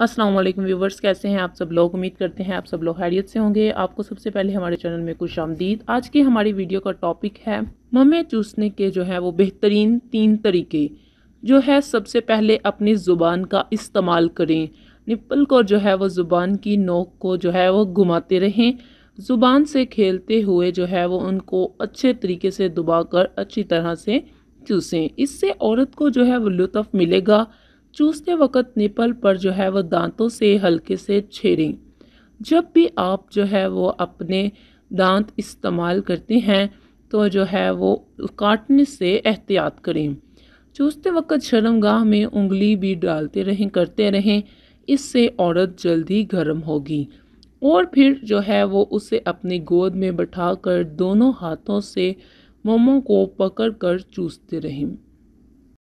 Aslam viewers कैसे हैं आप सब लोग उम्मीद करते हैं आप सब लोग हैरियत से होंगे आपको सबसे पहले हमारे चैनल में खुश आमदीद आज की हमारी वीडियो का टॉपिक है ममे चूसने के जो है वो बेहतरीन तीन तरीके जो है सबसे पहले अपनी ज़ुबान का इस्तेमाल करें निप्पल को जो है वो ज़ुबान की नोक को जो है वो घुमाते रहें ज़ुबान से खेलते हुए जो है वो उनको अच्छे तरीके से दुबा कर अच्छी तरह से चूसें इससे औरत को जो है वो लुत्फ़ मिलेगा चूसते वक्त निपल पर जो है वो दांतों से हल्के से छेड़ें जब भी आप जो है वो अपने दांत इस्तेमाल करते हैं तो जो है वो काटने से एहतियात करें चूसते वक्त शर्मगाह में उंगली भी डालते रहें करते रहें इससे औरत जल्दी गर्म होगी और फिर जो है वो उसे अपनी गोद में कर दोनों हाथों से मोमो को पकड़कर चूसते रहें